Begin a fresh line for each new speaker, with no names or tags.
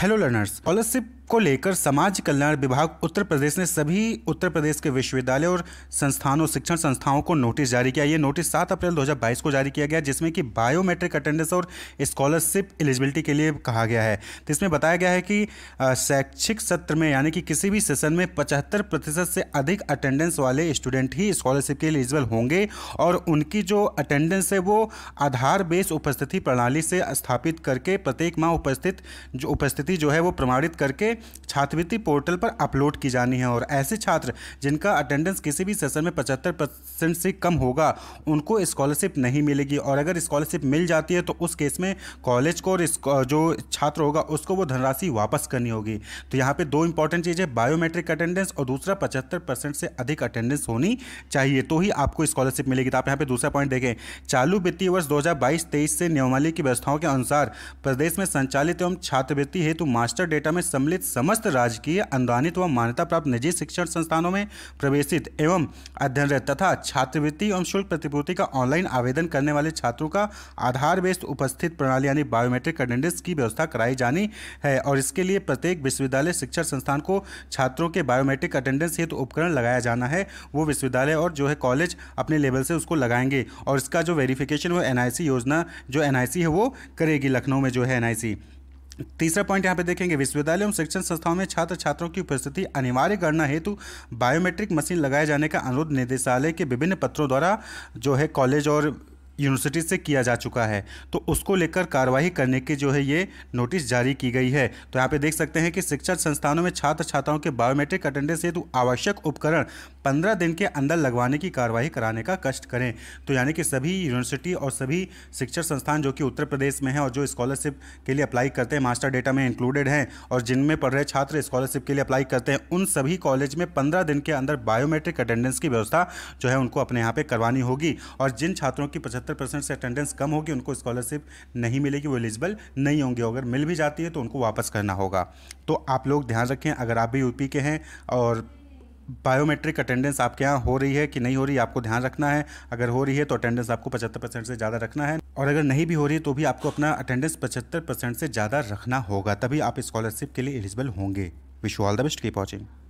hello learners scholarship को लेकर समाज कल्याण विभाग उत्तर प्रदेश ने सभी उत्तर प्रदेश के विश्वविद्यालय और संस्थानों शिक्षण संस्थाओं को नोटिस जारी किया ये नोटिस 7 अप्रैल 2022 को जारी किया गया जिसमें कि बायोमेट्रिक अटेंडेंस और स्कॉलरशिप एलिजिबिलिटी के लिए कहा गया है तो इसमें बताया गया है कि शैक्षिक सत्र में यानी कि किसी भी सेशन में पचहत्तर प्रतिशत से अधिक अटेंडेंस वाले स्टूडेंट ही स्कॉलरशिप के लिए एलिजिबल होंगे और उनकी जो अटेंडेंस है वो आधार बेस उपस्थिति प्रणाली से स्थापित करके प्रत्येक माह उपस्थित जो उपस्थिति छात्रवृत्ति जो है वो प्रमाणित करके छात्रवृत्ति पोर्टल पर अपलोड की जानी है और ऐसे छात्र जिनका अटेंडेंस किसी भी सेशन में पचहत्तर परसेंट से कम होगा उनको स्कॉलरशिप नहीं मिलेगी और अगर स्कॉलरशिप मिल जाती है तो उस केस में कॉलेज को और जो छात्र होगा उसको वो धनराशि वापस करनी होगी तो यहाँ पर दो इंपॉर्टेंट चीज़ है बायोमेट्रिक अटेंडेंस और दूसरा पचहत्तर परसेंट से अधिक अटेंडेंस होनी चाहिए तो ही आपको स्कॉलरशिप मिलेगी तो आप यहाँ पर दूसरा पॉइंट देखें चालू वित्तीय वर्ष दो हज़ार से नियमावली की व्यवस्थाओं के अनुसार प्रदेश में संचालित एवं छात्रवृत्ति हेतु हेतु मास्टर डेटा में सम्मिलित समस्त राजकीय अनुदानित व मान्यता प्राप्त निजी शिक्षण संस्थानों में प्रवेशित एवं अध्ययनरत तथा छात्रवृत्ति एवं शुल्क प्रतिपूर्ति का ऑनलाइन आवेदन करने वाले छात्रों का आधार बेस्ड उपस्थित प्रणाली यानी बायोमेट्रिक अटेंडेंस की व्यवस्था कराई जानी है और इसके लिए प्रत्येक विश्वविद्यालय शिक्षण संस्थान को छात्रों के बायोमेट्रिक अटेंडेंस हेतु उपकरण लगाया जाना है वो विश्वविद्यालय और जो है कॉलेज अपने लेवल से उसको लगाएंगे और इसका जो वेरिफिकेशन वो एनआईसी योजना जो एनआईसी है वो करेगी लखनऊ में जो है एनआईसी तीसरा पॉइंट यहाँ पे देखेंगे विश्वविद्यालय एवं शिक्षण संस्थाओं में छात्र छात्रों की उपस्थिति अनिवार्य करना हेतु बायोमेट्रिक मशीन लगाए जाने का अनुरोध निदेशालय के विभिन्न पत्रों द्वारा जो है कॉलेज और यूनिवर्सिटी से किया जा चुका है तो उसको लेकर कार्रवाई करने की जो है ये नोटिस जारी की गई है तो यहाँ पे देख सकते हैं कि शिक्षा संस्थानों में छात्र छात्राओं के बायोमेट्रिक अटेंडेंस हेतु आवश्यक उपकरण पंद्रह दिन के अंदर लगवाने की कार्यवाही कराने का कष्ट करें तो यानी कि सभी यूनिवर्सिटी और सभी शिक्षण संस्थान जो कि उत्तर प्रदेश में हैं और जो स्कॉलरशिप के लिए अप्लाई करते हैं मास्टर डेटा में इंक्लूडेड हैं और जिनमें पढ़ रहे छात्र स्कॉलरशिप के लिए अप्लाई करते हैं उन सभी कॉलेज में पंद्रह दिन के अंदर बायोमेट्रिक अटेंडेंस की व्यवस्था जो है उनको अपने यहाँ पर करवानी होगी और जिन छात्रों की पचहत्तर सत्तर परसेंट से अटेंडेंस कम होगी उनको स्कॉलरशिप नहीं मिलेगी वो एलिजिबल नहीं होंगे अगर मिल भी जाती है तो उनको वापस करना होगा तो आप लोग ध्यान रखें अगर आप भी यूपी के हैं और बायोमेट्रिक अटेंडेंस आपके यहाँ हो रही है कि नहीं हो रही आपको ध्यान रखना है अगर हो रही है तो अटेंडेंस आपको पचहत्तर परसेंट से ज़्यादा रखना है और अगर नहीं भी हो रही है तो भी आपको अपना अटेंडेंस पचहत्तर परसेंट से ज़्यादा रखना होगा तभी आप स्कॉलरशिप के लिए एलिजिबल होंगे wish you all the best की पॉचिंग